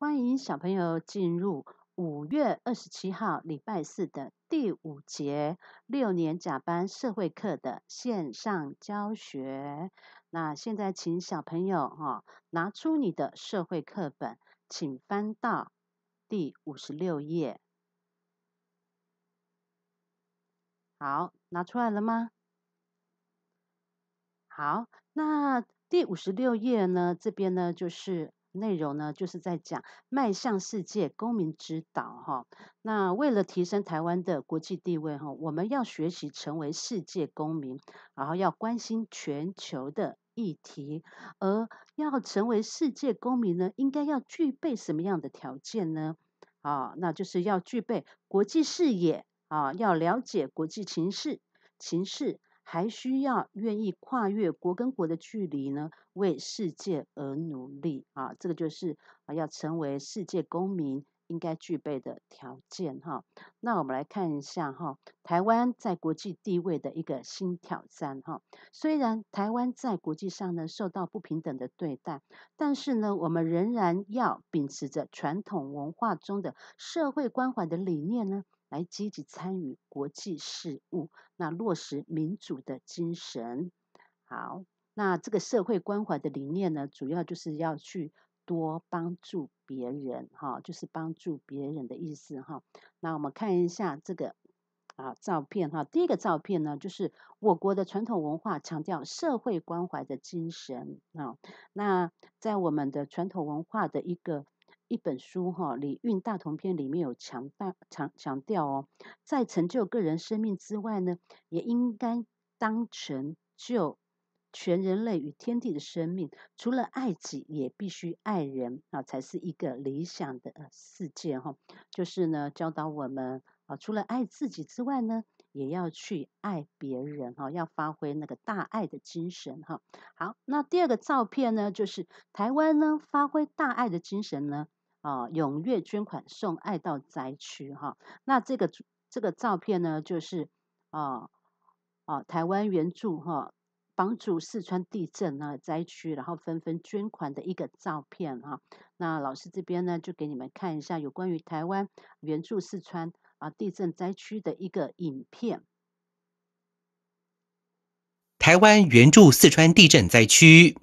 欢迎小朋友进入五月二十七号礼拜四的第五节六年甲班社会课的线上教学。那现在请小朋友哈拿出你的社会课本，请翻到第五十六页。好，拿出来了吗？好，那第五十六页呢？这边呢就是。内容呢，就是在讲迈向世界公民之道哈。那为了提升台湾的国际地位哈，我们要学习成为世界公民，然后要关心全球的议题，而要成为世界公民呢，应该要具备什么样的条件呢？啊，那就是要具备国际视野啊，要了解国际情势情势。还需要愿意跨越国跟国的距离呢，为世界而努力啊！这个就是啊，要成为世界公民应该具备的条件哈。那我们来看一下哈，台湾在国际地位的一个新挑战哈。虽然台湾在国际上呢受到不平等的对待，但是呢，我们仍然要秉持着传统文化中的社会关怀的理念呢。来积极参与国际事务，那落实民主的精神。好，那这个社会关怀的理念呢，主要就是要去多帮助别人，哈，就是帮助别人的意思，哈。那我们看一下这个啊照片，哈，第一个照片呢，就是我国的传统文化强调社会关怀的精神啊。那在我们的传统文化的一个。一本书哈，《礼运大同篇》里面有强大强强调哦，在成就个人生命之外呢，也应该当成就全人类与天地的生命。除了爱己，也必须爱人，啊，才是一个理想的世界哈。就是呢，教导我们啊，除了爱自己之外呢，也要去爱别人哈，要发挥那个大爱的精神哈。好，那第二个照片呢，就是台湾呢，发挥大爱的精神呢。啊！踊跃捐款，送爱到灾区哈。那这个这个照片呢，就是啊啊，台湾援助哈，帮助四川地震啊灾区，然后纷纷捐款的一个照片哈。那老师这边呢，就给你们看一下有关于台湾援助四川啊地震灾区的一个影片。台湾援助四川地震灾区。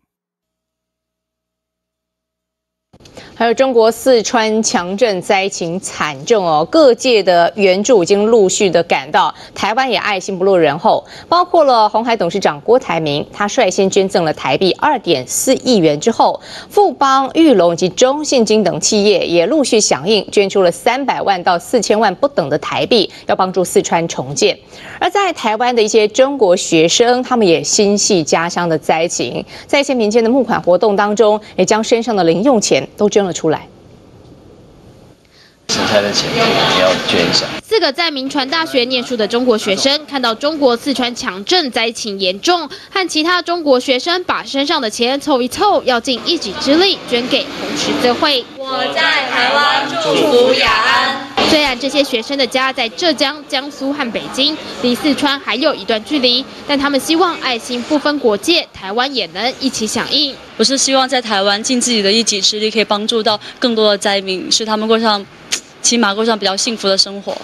还有中国四川强震灾情惨重哦，各界的援助已经陆续的赶到，台湾也爱心不落人后，包括了红海董事长郭台铭，他率先捐赠了台币二点四亿元之后，富邦、裕隆以及中信金等企业也陆续响应，捐出了三百万到四千万不等的台币，要帮助四川重建。而在台湾的一些中国学生，他们也心系家乡的灾情，在一些民间的募款活动当中，也将身上的零用钱都捐。出来。的钱也要捐四个在民传大学念书的中国学生，看到中国四川强震灾情严重，和其他中国学生把身上的钱凑一凑，要尽一己之力捐给红十字会。我在台湾祝福雅安。虽然这些学生的家在浙江、江苏和北京，离四川还有一段距离，但他们希望爱心不分国界，台湾也能一起响应。我是希望在台湾尽自己的一己之力，可以帮助到更多的灾民，使他们过上，起码过上比较幸福的生活。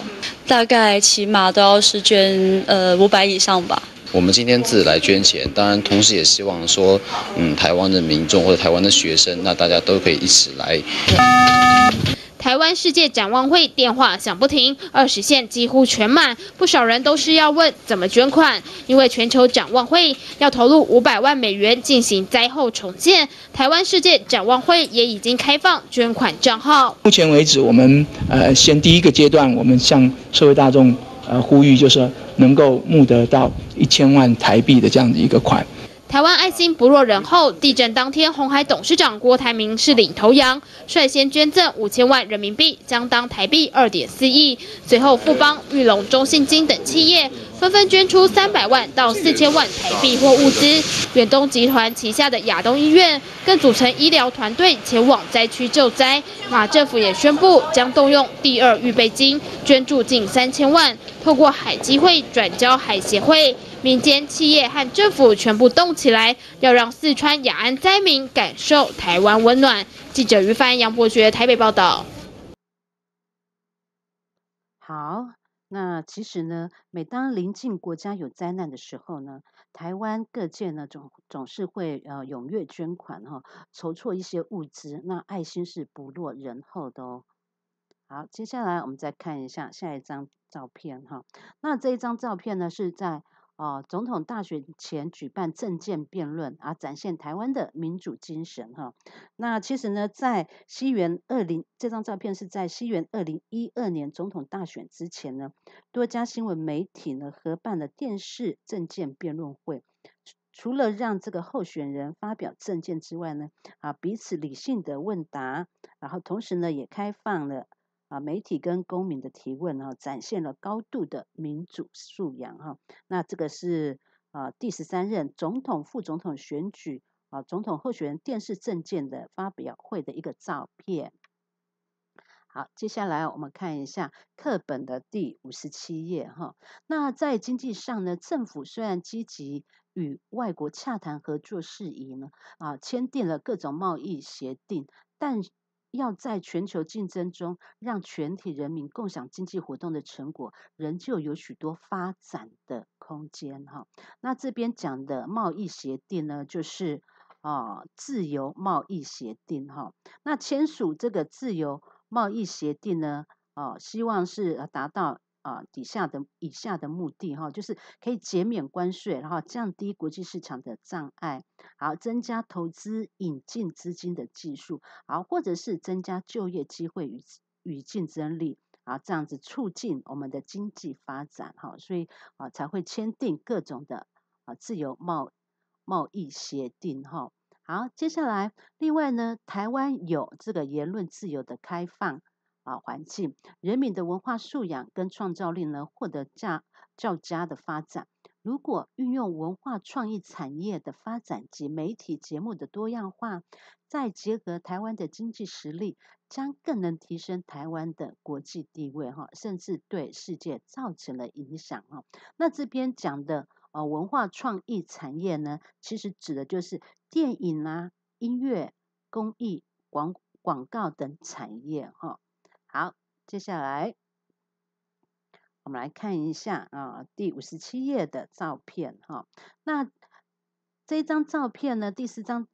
大概起码都要是捐呃五百以上吧。我们今天自己来捐钱，当然同时也希望说，嗯，台湾的民众或者台湾的学生，那大家都可以一起来。台湾世界展望会电话响不停，二十线几乎全满，不少人都是要问怎么捐款，因为全球展望会要投入五百万美元进行灾后重建，台湾世界展望会也已经开放捐款账号。目前为止，我们呃，先第一个阶段，我们向社会大众呃呼吁，就是能够募得到一千万台币的这样的一个款。台湾爱心不落人后，地震当天，红海董事长郭台铭是领头羊，率先捐赠五千万人民币，将当台币二点四亿。随后，富邦、玉龙、中信金等企业。纷纷捐出三百万到四千万台币或物资，远东集团旗下的亚东医院更组成医疗团队前往灾区救灾。马政府也宣布将动用第二预备金捐助近三千万，透过海基会转交海协会。民间企业和政府全部动起来，要让四川雅安灾民感受台湾温暖。记者于帆、杨博学台北报道。好。那其实呢，每当临近国家有灾难的时候呢，台湾各界呢总总是会呃踊跃捐款哈，筹措一些物资。那爱心是不落人后的哦。好，接下来我们再看一下下一张照片哈。那这一张照片呢是在。哦，总统大选前举办政见辩论，啊，展现台湾的民主精神，哈。那其实呢，在西元二零，这张照片是在西元二零一二年总统大选之前呢，多家新闻媒体呢合办了电视政见辩论会，除了让这个候选人发表政见之外呢，啊，彼此理性的问答，然后同时呢也开放了。啊，媒体跟公民的提问，哈，展现了高度的民主素养，哈。那这个是啊，第十三任总统、副总统选举啊，总统候选人电视政见的发表会的一个照片。好，接下来我们看一下课本的第五十七页，哈。那在经济上呢，政府虽然积极与外国洽谈合作事宜呢，啊，签订了各种贸易协定，但。要在全球竞争中让全体人民共享经济活动的成果，仍旧有许多发展的空间哈。那这边讲的贸易协定呢，就是啊自由贸易协定哈。那签署这个自由贸易协定呢，哦，希望是达到。啊，底下的以下的目的哈，就是可以减免关税，然后降低国际市场的障碍，好，增加投资引进资金的技术，好，或者是增加就业机会与与竞争力，啊，这样子促进我们的经济发展哈，所以啊才会签订各种的啊自由贸贸易协定哈。好，接下来另外呢，台湾有这个言论自由的开放。啊，环境、人民的文化素养跟创造力呢，获得加较佳的发展。如果运用文化创意产业的发展及媒体节目的多样化，再结合台湾的经济实力，将更能提升台湾的国际地位，哈，甚至对世界造成了影响，哈。那这边讲的呃文化创意产业呢，其实指的就是电影啦、音乐、工艺、广广告等产业，哈。好，接下来我们来看一下啊，第五十七页的照片哈。那这张照片呢，第四张，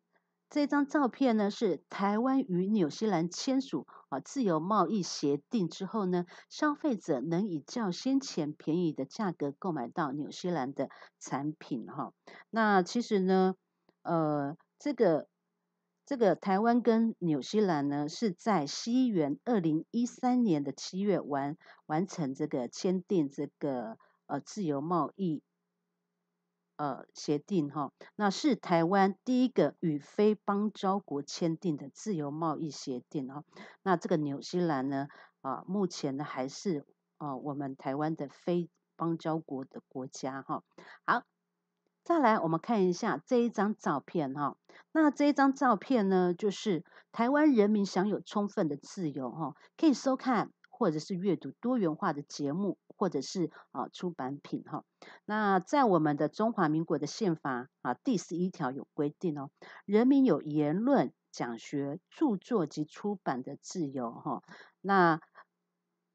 这张照片呢是台湾与新西兰签署啊自由贸易协定之后呢，消费者能以较先前便宜的价格购买到新西兰的产品哈。那其实呢，呃，这个。这个台湾跟纽西兰呢，是在西元二零一三年的七月完完成这个签订这个呃自由贸易，呃协定哈，那是台湾第一个与非邦交国签订的自由贸易协定哦。那这个纽西兰呢，啊目前呢还是啊我们台湾的非邦交国的国家哈。好。再来，我们看一下这一张照片哈。那这一张照片呢，就是台湾人民享有充分的自由哈，可以收看或者是阅读多元化的节目或者是啊出版品哈。那在我们的中华民国的宪法啊第十一条有规定哦，人民有言论、讲学、著作及出版的自由哈。那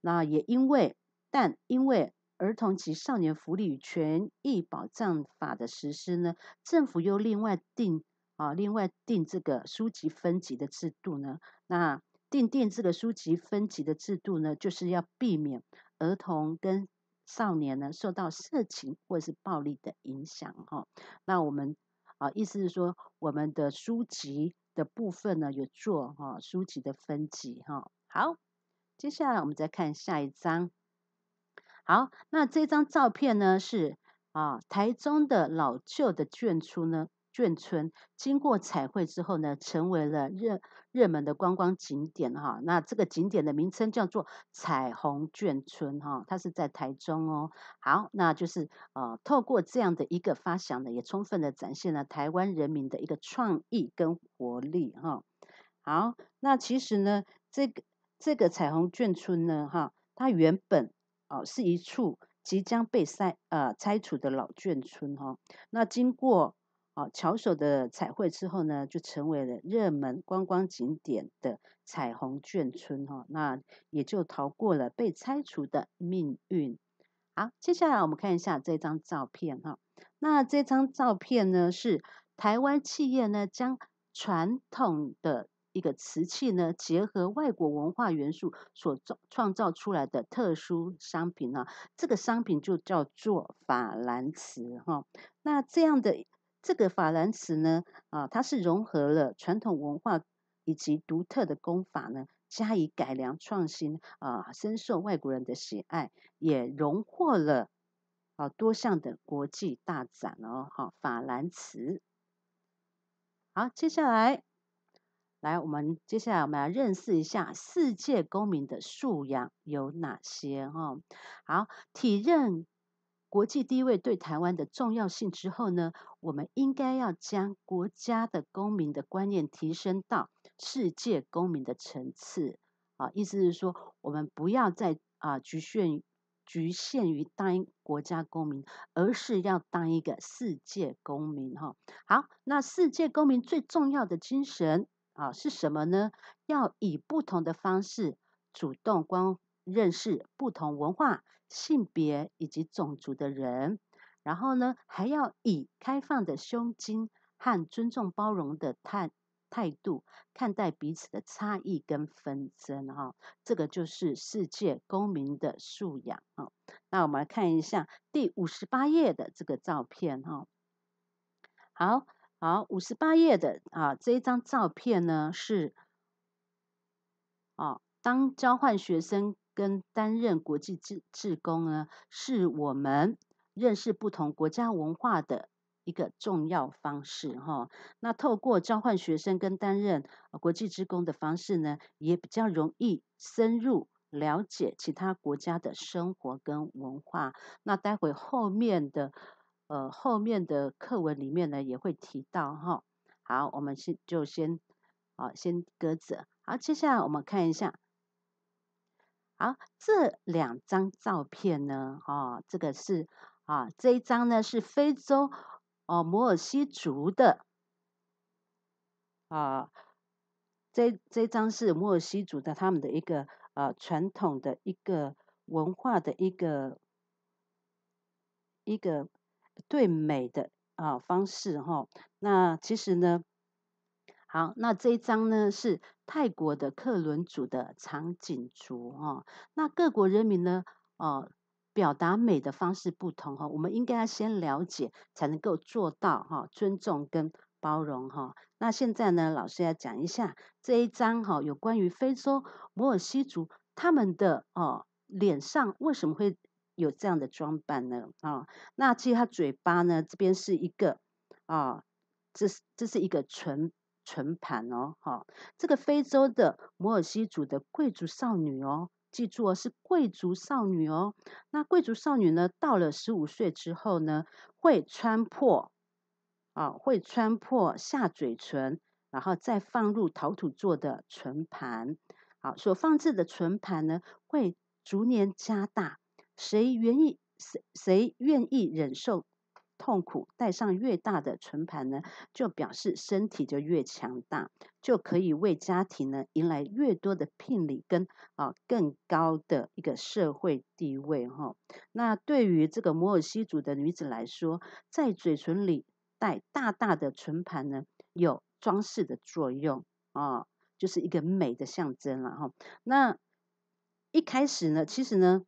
那也因为，但因为。儿童及少年福利与权益保障法的实施呢，政府又另外定啊，另外定这个书籍分级的制度呢。那定定这个书籍分级的制度呢，就是要避免儿童跟少年呢受到色情或是暴力的影响哈。那我们啊，意思是说，我们的书籍的部分呢，有做哈书籍的分级哈。好，接下来我们再看下一章。好，那这张照片呢是啊，台中的老旧的眷村呢，眷村经过彩绘之后呢，成为了热热门的观光景点哈。那这个景点的名称叫做彩虹眷村哈，它是在台中哦。好，那就是呃，透过这样的一个发想呢，也充分的展现了台湾人民的一个创意跟活力哈。好，那其实呢，这个这个彩虹眷村呢，哈，它原本。哦，是一处即将被拆呃拆除的老眷村哈。那经过啊巧手的彩绘之后呢，就成为了热门观光景点的彩虹眷村哈。那也就逃过了被拆除的命运。好，接下来我们看一下这张照片哈。那这张照片呢，是台湾企业呢将传统的一个瓷器呢，结合外国文化元素所创创造出来的特殊商品呢，这个商品就叫做法兰瓷哈。那这样的这个法兰瓷呢，啊，它是融合了传统文化以及独特的工法呢，加以改良创新啊，深受外国人的喜爱，也荣获了啊多项的国际大展哦。好，法兰瓷。好，接下来。来，我们接下来我们来认识一下世界公民的素养有哪些哈。好，体认国际地位对台湾的重要性之后呢，我们应该要将国家的公民的观念提升到世界公民的层次啊。意思是说，我们不要再啊局限于局限于当国家公民，而是要当一个世界公民哈。好，那世界公民最重要的精神。啊，是什么呢？要以不同的方式主动关认识不同文化、性别以及种族的人，然后呢，还要以开放的胸襟和尊重包容的态态度看待彼此的差异跟纷争。哈，这个就是世界公民的素养啊。那我们来看一下第五十八页的这个照片。哈，好。好，五十八页的啊，这一张照片呢是，啊，当交换学生跟担任国际志志工呢，是我们认识不同国家文化的一个重要方式哈。那透过交换学生跟担任国际志工的方式呢，也比较容易深入了解其他国家的生活跟文化。那待会后面的。呃，后面的课文里面呢也会提到哈。好，我们先就先啊先搁着。好，接下来我们看一下。好，这两张照片呢，哦，这个是啊，这一张呢是非洲哦摩尔西族的。啊，这这张是摩尔西族的他们的一个啊传统的一个文化的一个一个。对美的啊方式哈，那其实呢，好，那这一张呢是泰国的克伦族的长颈族哈。那各国人民呢，哦，表达美的方式不同哈，我们应该要先了解，才能够做到哈，尊重跟包容哈。那现在呢，老师要讲一下这一章哈，有关于非洲摩尔西族他们的哦脸上为什么会？有这样的装扮呢啊，那其实他嘴巴呢这边是一个啊，这是这是一个唇唇盘哦。好，这个非洲的摩尔西族的贵族少女哦，记住哦是贵族少女哦。那贵族少女呢，到了十五岁之后呢，会穿破啊，会穿破下嘴唇，然后再放入陶土做的唇盘。好，所放置的唇盘呢，会逐年加大。谁愿意谁谁愿意忍受痛苦，带上越大的唇盘呢？就表示身体就越强大，就可以为家庭呢迎来越多的聘礼跟啊更高的一个社会地位哈。那对于这个摩尔西族的女子来说，在嘴唇里戴大大的唇盘呢，有装饰的作用啊，就是一个美的象征了哈。那一开始呢，其实呢。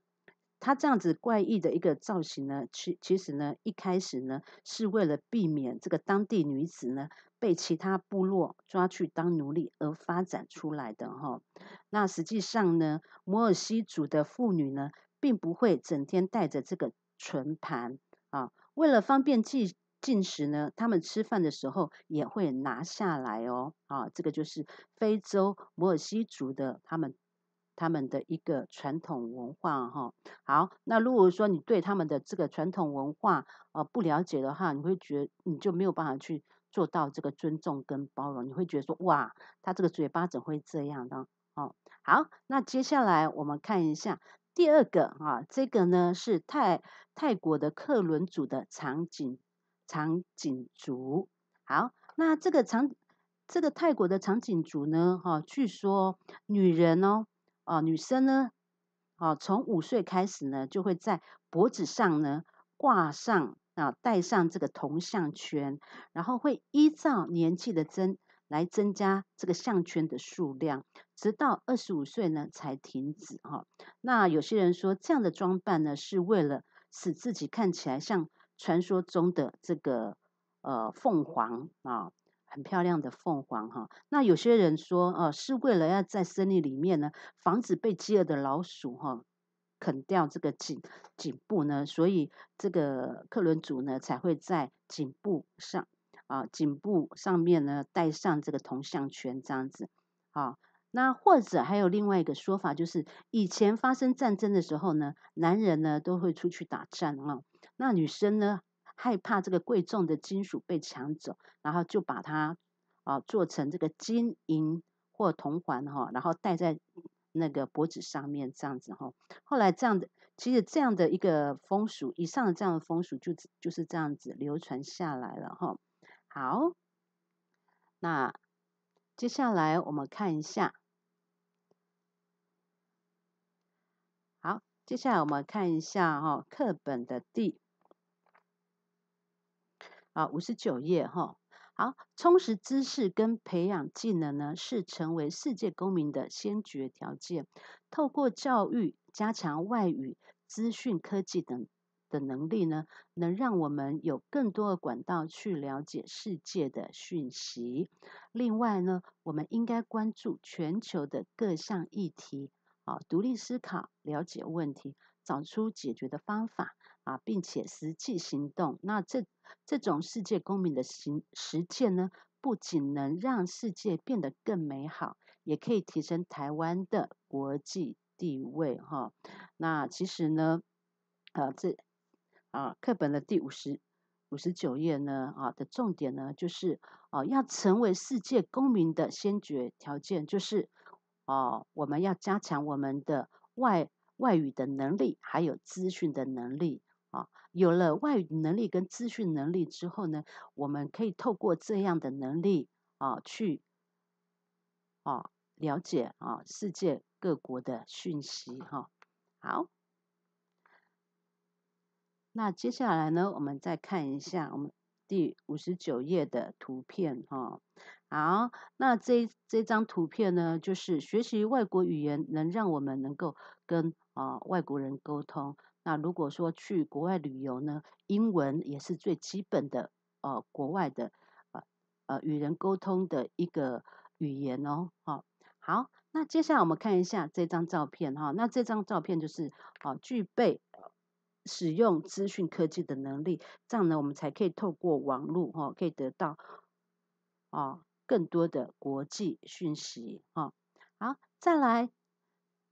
他这样子怪异的一个造型呢，其其实呢一开始呢是为了避免这个当地女子呢被其他部落抓去当奴隶而发展出来的哈。那实际上呢，摩尔西族的妇女呢并不会整天带着这个唇盘啊，为了方便进进食呢，他们吃饭的时候也会拿下来哦。啊，这个就是非洲摩尔西族的他们。他们的一个传统文化哈，好，那如果说你对他们的这个传统文化啊，不了解的话，你会觉得你就没有办法去做到这个尊重跟包容，你会觉得说哇，他这个嘴巴怎会这样呢？哦，好，那接下来我们看一下第二个啊，这个呢是泰泰国的克伦族的长景长景族，好，那这个长这个泰国的长景族呢哈，据说女人哦。哦，女生呢，哦，从五岁开始呢，就会在脖子上呢挂上啊，戴上这个铜项圈，然后会依照年纪的增来增加这个项圈的数量，直到二十五岁呢才停止。哈，那有些人说这样的装扮呢，是为了使自己看起来像传说中的这个呃凤凰啊。很漂亮的凤凰哈，那有些人说哦，是为了要在森林里面呢，防止被饥饿的老鼠哈啃掉这个颈颈部呢，所以这个克伦族呢才会在颈部上啊，颈部上面呢带上这个铜项圈这样子。好，那或者还有另外一个说法，就是以前发生战争的时候呢，男人呢都会出去打仗啊，那女生呢？害怕这个贵重的金属被抢走，然后就把它，啊，做成这个金银或铜环，哈，然后戴在那个脖子上面，这样子，哈。后来这样的，其实这样的一个风俗，以上的这样的风俗就就是这样子流传下来了，哈。好，那接下来我们看一下，好，接下来我们看一下，哈，课本的第。啊，五十九页哈，好，充实知识跟培养技能呢，是成为世界公民的先决条件。透过教育加强外语、资讯科技等的能力呢，能让我们有更多的管道去了解世界的讯息。另外呢，我们应该关注全球的各项议题，啊，独立思考，了解问题，找出解决的方法。啊，并且实际行动，那这这种世界公民的行实践呢，不仅能让世界变得更美好，也可以提升台湾的国际地位。哈，那其实呢，啊这啊，课本的第五十五十九页呢，啊的重点呢，就是哦，要成为世界公民的先决条件，就是哦，我们要加强我们的外外语的能力，还有资讯的能力。有了外语能力跟资讯能力之后呢，我们可以透过这样的能力啊，去啊了解啊世界各国的讯息哈。好，那接下来呢，我们再看一下我们第五十九页的图片哈。好，那这这张图片呢，就是学习外国语言能让我们能够跟啊外国人沟通。那如果说去国外旅游呢，英文也是最基本的，呃，国外的，呃，呃，与人沟通的一个语言哦。好，好，那接下来我们看一下这张照片哈。那这张照片就是，哦，具备使用资讯科技的能力，这样呢，我们才可以透过网络哈，可以得到，哦，更多的国际讯息哈。好，再来，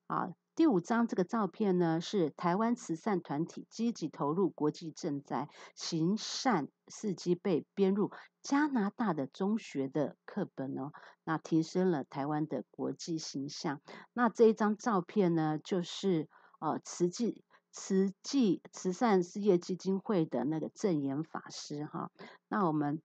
啊。第五张这个照片呢，是台湾慈善团体积极投入国际赈灾、行善事迹被编入加拿大的中学的课本哦，那提升了台湾的国际形象。那这一张照片呢，就是呃慈济慈济慈善事业基金会的那个证言法师哈。那我们。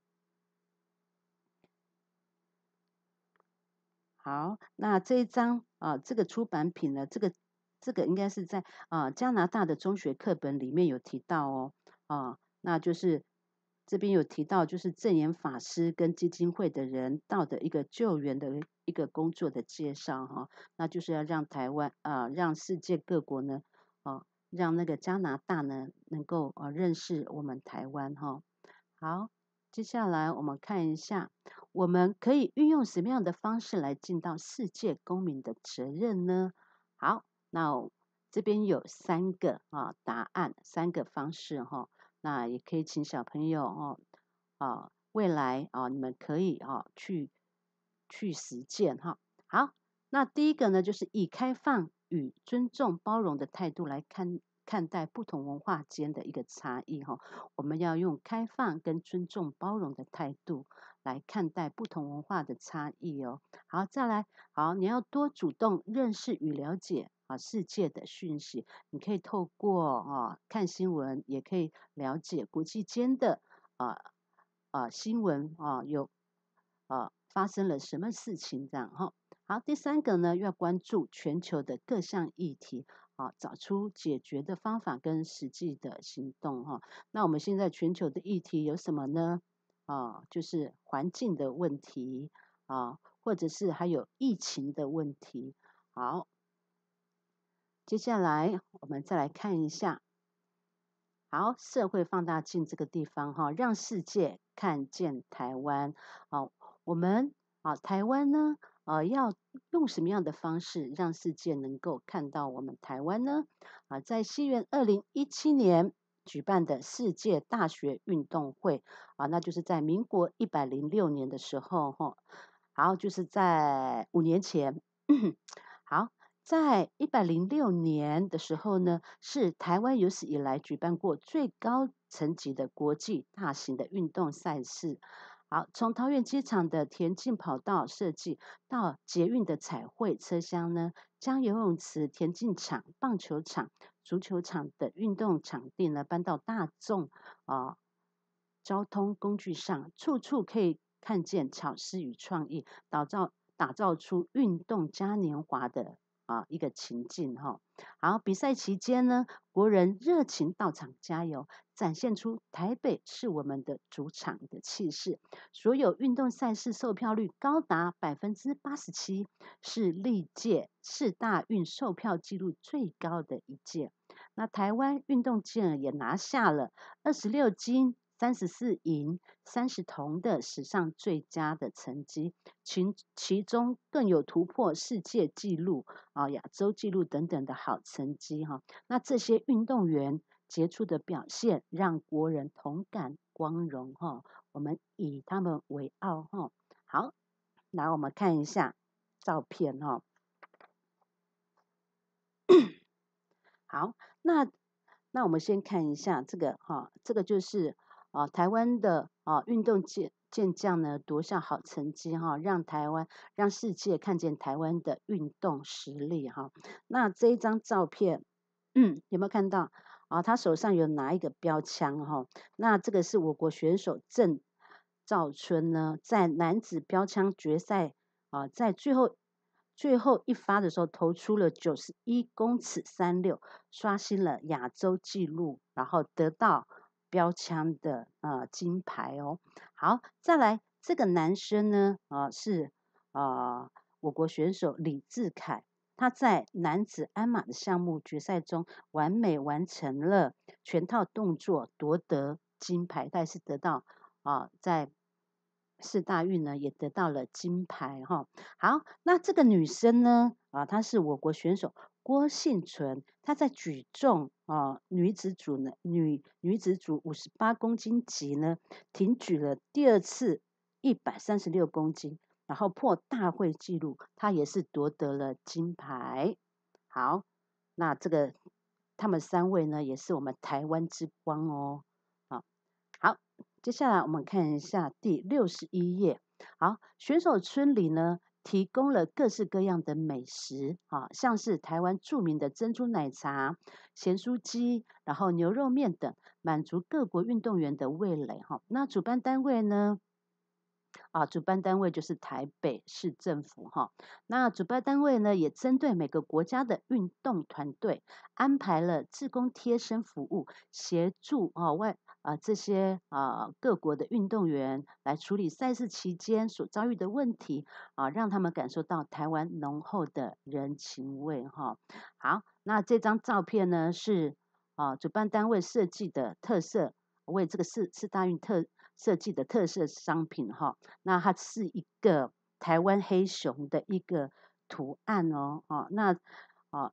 好，那这一张啊，这个出版品呢，这个这个应该是在啊加拿大的中学课本里面有提到哦，啊，那就是这边有提到，就是正言法师跟基金会的人道的一个救援的一个工作的介绍哈，那就是要让台湾啊，让世界各国呢，啊，让那个加拿大呢，能够啊认识我们台湾哈，好。接下来我们看一下，我们可以运用什么样的方式来尽到世界公民的责任呢？好，那这边有三个啊答案，三个方式哈。那也可以请小朋友哦，啊，未来啊，你们可以啊去去实践哈。好，那第一个呢，就是以开放与尊重、包容的态度来看。看待不同文化间的一个差异哈，我们要用开放跟尊重、包容的态度来看待不同文化的差异哦。好，再来，好，你要多主动认识与了解啊世界的讯息，你可以透过哦看新闻，也可以了解国际间的啊啊新闻啊有啊发生了什么事情这样哈。好，第三个呢，要关注全球的各项议题。啊，找出解决的方法跟实际的行动哈。那我们现在全球的议题有什么呢？啊，就是环境的问题啊，或者是还有疫情的问题。好，接下来我们再来看一下。好，社会放大镜这个地方哈，让世界看见台湾。好，我们啊，台湾呢？啊，要用什么样的方式让世界能够看到我们台湾呢？啊，在西元二零一七年举办的世界大学运动会啊，那就是在民国一百零六年的时候，哈，好，就是在五年前，好，在一百零六年的时候呢，是台湾有史以来举办过最高层级的国际大型的运动赛事。好，从桃园机场的田径跑道设计到捷运的彩绘车厢呢，将游泳池、田径场、棒球场、足球场的运动场地呢搬到大众啊交通工具上，处处可以看见巧思与创意，打造打造出运动嘉年华的啊一个情境哈。好，比赛期间呢，国人热情到场加油。展现出台北是我们的主场的气势，所有运动赛事售票率高达百分之八十七，是历届四大运售票纪录最高的一届。那台湾运动健儿也拿下了二十六金、三十四银、三十铜的史上最佳的成绩，其其中更有突破世界纪录、啊亚洲纪录等等的好成绩哈。那这些运动员。杰出的表现让国人同感光荣哈，我们以他们为傲哈。好，来我们看一下照片哈。好，那那我们先看一下这个哈，这个就是啊台湾的啊运动健健将呢夺下好成绩哈，让台湾让世界看见台湾的运动实力哈。那这一张照片，嗯，有没有看到？啊，他手上有拿一个标枪哈，那这个是我国选手郑兆春呢，在男子标枪决赛啊，在最后最后一发的时候投出了九十一公尺三六，刷新了亚洲纪录，然后得到标枪的啊金牌哦。好，再来这个男生呢，啊是啊我国选手李志凯。他在男子鞍马的项目决赛中完美完成了全套动作，夺得金牌。但是得到啊，在四大运呢也得到了金牌哈。好，那这个女生呢啊，她是我国选手郭幸存，她在举重啊女子组呢女女子组五十八公斤级呢挺举了第二次一百三十六公斤。然后破大会纪录，他也是夺得了金牌。好，那这个他们三位呢，也是我们台湾之光哦。好，好，接下来我们看一下第六十一页。好，选手村里呢提供了各式各样的美食，好像是台湾著名的珍珠奶茶、咸酥鸡，然后牛肉面等，满足各国运动员的味蕾。哈，那主办单位呢？啊，主办单位就是台北市政府哈。那主办单位呢，也针对每个国家的运动团队安排了志工贴身服务，协助啊外啊这些啊各国的运动员来处理赛事期间所遭遇的问题啊，让他们感受到台湾浓厚的人情味哈。好，那这张照片呢是啊主办单位设计的特色，为这个四四大运特。设计的特色商品哈，那它是一个台湾黑熊的一个图案哦哦，那哦，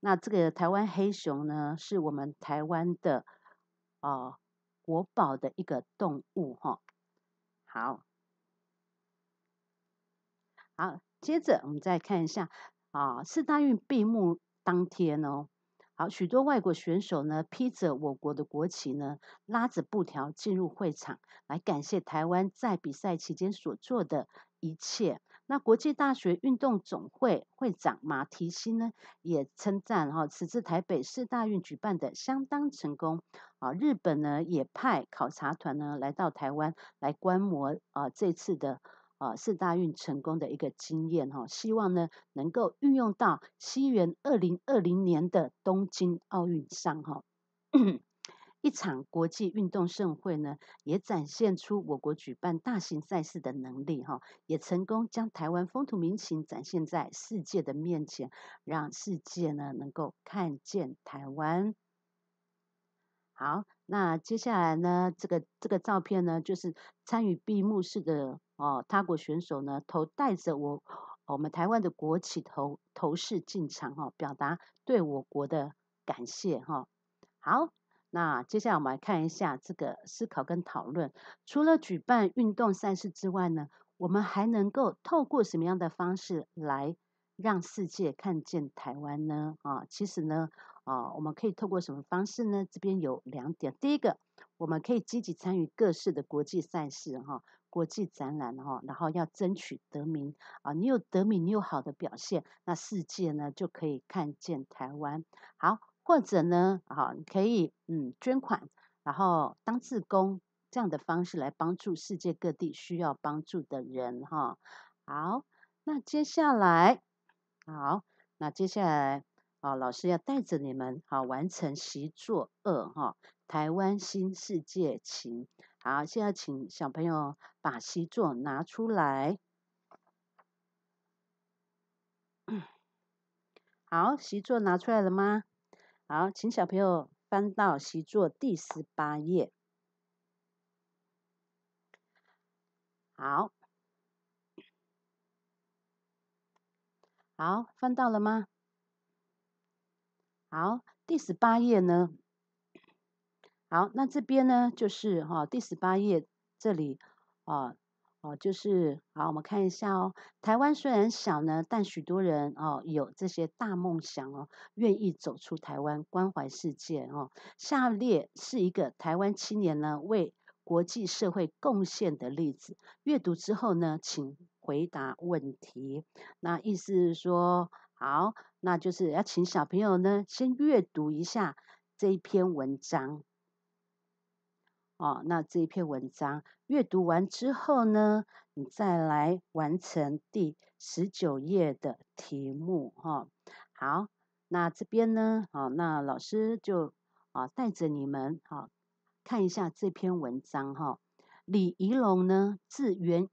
那这个台湾黑熊呢，是我们台湾的哦国宝的一个动物哈。好，好，接着我们再看一下啊，四大运闭幕当天哦。好，许多外国选手呢，披着我国的国旗呢，拉着布条进入会场，来感谢台湾在比赛期间所做的一切。那国际大学运动总会会长马提西呢，也称赞哈此次台北市大运举办的相当成功。啊，日本呢也派考察团呢来到台湾来观摩啊这次的。啊，四大运成功的一个经验哈，希望呢能够运用到西元二零二零年的东京奥运上哈。一场国际运动盛会呢，也展现出我国举办大型赛事的能力哈，也成功将台湾风土民情展现在世界的面前，让世界呢能够看见台湾。好。那接下来呢？这个这个照片呢，就是参与闭幕式的哦，他国选手呢，头戴着我我们台湾的国旗头头饰进场哈，表达对我国的感谢哈。好，那接下来我们来看一下这个思考跟讨论。除了举办运动赛事之外呢，我们还能够透过什么样的方式来让世界看见台湾呢？啊，其实呢。啊，我们可以透过什么方式呢？这边有两点。第一个，我们可以积极参与各式的国际赛事，哈，国际展览，哈，然后要争取得名啊。你有得名，你有好的表现，那世界呢就可以看见台湾。好，或者呢，好，可以嗯捐款，然后当自工这样的方式来帮助世界各地需要帮助的人，哈。好，那接下来，好，那接下来。好，老师要带着你们好完成习作二哈。台湾新世界情。好，现在请小朋友把习作拿出来。好，习作拿出来了吗？好，请小朋友翻到习作第十八页。好，好翻到了吗？好，第十八页呢？好，那这边呢，就是哈，第十八页这里，哦哦，就是好，我们看一下哦。台湾虽然小呢，但许多人哦有这些大梦想哦，愿意走出台湾关怀世界哦。下列是一个台湾青年呢为国际社会贡献的例子。阅读之后呢，请回答问题。那意思是说。好，那就是要请小朋友呢，先阅读一下这一篇文章。哦，那这一篇文章阅读完之后呢，你再来完成第十九页的题目哈。好，那这边呢，好，那老师就啊带着你们好看一下这篇文章哈。李仪龙呢，字元。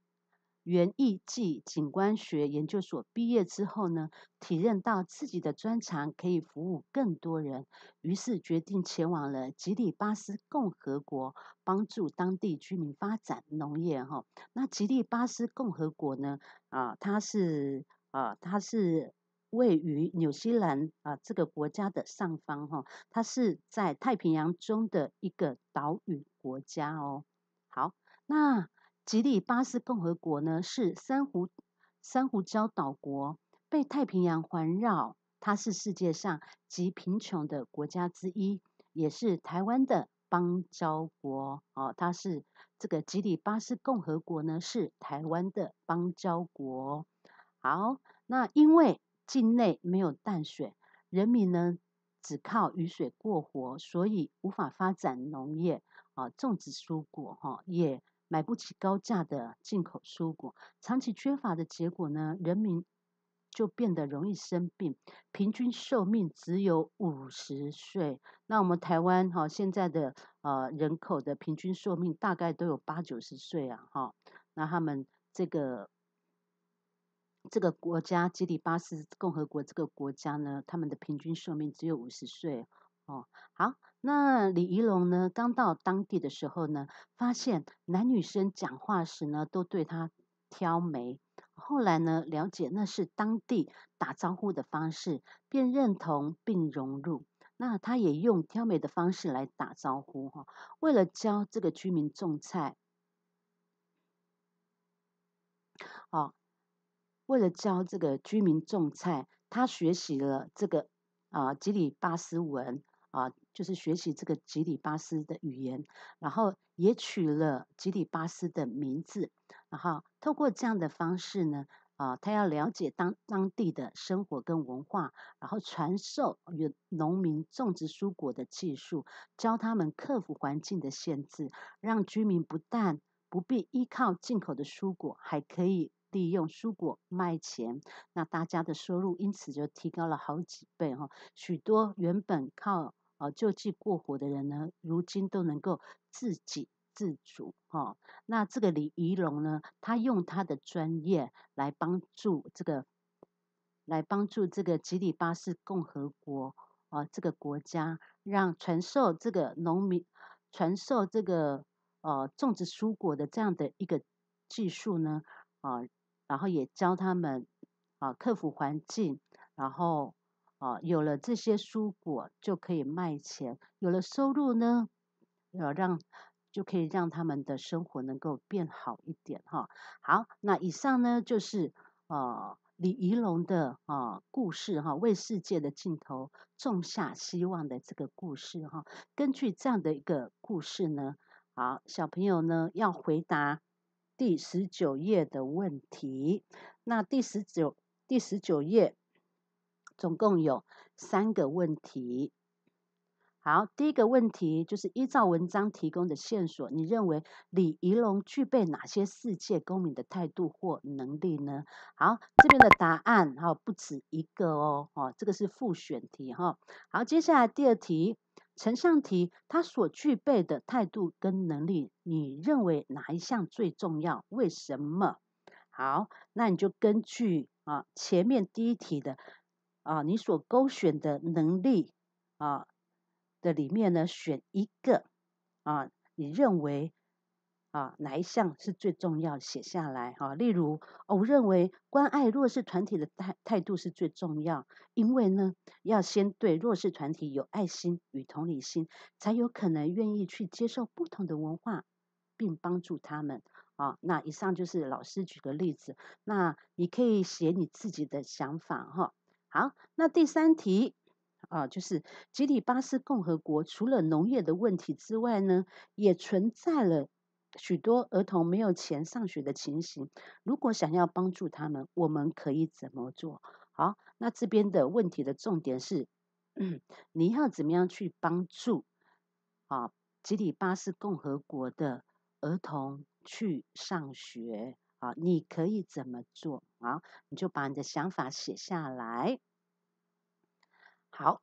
园艺暨景观学研究所毕业之后呢，体认到自己的专长可以服务更多人，于是决定前往了吉利巴斯共和国，帮助当地居民发展农业。哈，那吉利巴斯共和国呢？啊，它是啊，它是位于纽西兰啊这个国家的上方。哈，它是在太平洋中的一个岛屿国家哦。好，那。吉里巴斯共和国呢是珊瑚珊瑚礁岛国，被太平洋环绕。它是世界上极贫穷的国家之一，也是台湾的邦交国。哦，它是这个吉里巴斯共和国呢是台湾的邦交国。好，那因为境内没有淡水，人民呢只靠雨水过活，所以无法发展农业啊，种植蔬果哈也。买不起高价的进口蔬果，长期缺乏的结果呢，人民就变得容易生病，平均寿命只有五十岁。那我们台湾哈现在的呃人口的平均寿命大概都有八九十岁啊哈。那他们这个这个国家吉里巴斯共和国这个国家呢，他们的平均寿命只有五十岁。哦，好，那李怡龙呢？刚到当地的时候呢，发现男女生讲话时呢，都对他挑眉。后来呢，了解那是当地打招呼的方式，便认同并融入。那他也用挑眉的方式来打招呼哈。为了教这个居民种菜，哦，为了教这个居民种菜，他学习了这个啊吉里巴斯文。啊，就是学习这个吉里巴斯的语言，然后也取了吉里巴斯的名字，然后透过这样的方式呢，啊，他要了解当当地的生活跟文化，然后传授与农民种植蔬果的技术，教他们克服环境的限制，让居民不但不必依靠进口的蔬果，还可以利用蔬果卖钱，那大家的收入因此就提高了好几倍哈，许多原本靠啊，救济过火的人呢，如今都能够自给自足。哈，那这个李仪龙呢，他用他的专业来帮助这个，来帮助这个吉里巴斯共和国啊，这个国家，让传授这个农民传授这个呃种植蔬果的这样的一个技术呢，啊，然后也教他们啊克服环境，然后。啊，有了这些蔬果就可以卖钱，有了收入呢，要让就可以让他们的生活能够变好一点哈。好，那以上呢就是啊李怡龙的啊故事哈，为世界的尽头种下希望的这个故事哈。根据这样的一个故事呢，好小朋友呢要回答第十九页的问题。那第十九第十九页。总共有三个问题。好，第一个问题就是依照文章提供的线索，你认为李仪龙具备哪些世界公民的态度或能力呢？好，这边的答案哈不止一个哦，哦，这个是复选题哈。好，接下来第二题，承上题，他所具备的态度跟能力，你认为哪一项最重要？为什么？好，那你就根据啊前面第一题的。啊，你所勾选的能力啊的里面呢，选一个啊，你认为啊哪一项是最重要？写下来哈。例如，哦，认为关爱弱势团体的态态度是最重要，因为呢，要先对弱势团体有爱心与同理心，才有可能愿意去接受不同的文化，并帮助他们。啊，那以上就是老师举的例子，那你可以写你自己的想法哈。好，那第三题啊，就是吉里巴斯共和国除了农业的问题之外呢，也存在了许多儿童没有钱上学的情形。如果想要帮助他们，我们可以怎么做？好，那这边的问题的重点是，嗯、你要怎么样去帮助啊吉里巴斯共和国的儿童去上学？你可以怎么做？好，你就把你的想法写下来。好，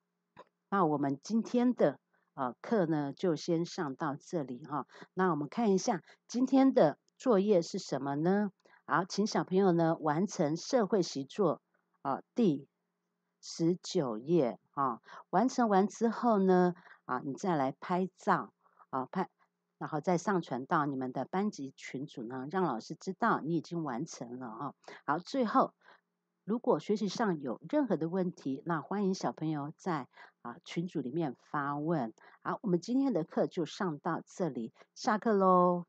那我们今天的呃课呢，就先上到这里哈。那我们看一下今天的作业是什么呢？好，请小朋友呢完成社会习作啊，第十九页啊，完成完之后呢，啊，你再来拍照啊，拍。然后再上传到你们的班级群组呢，让老师知道你已经完成了哦。好，最后，如果学习上有任何的问题，那欢迎小朋友在啊群组里面发问。好，我们今天的课就上到这里，下课喽。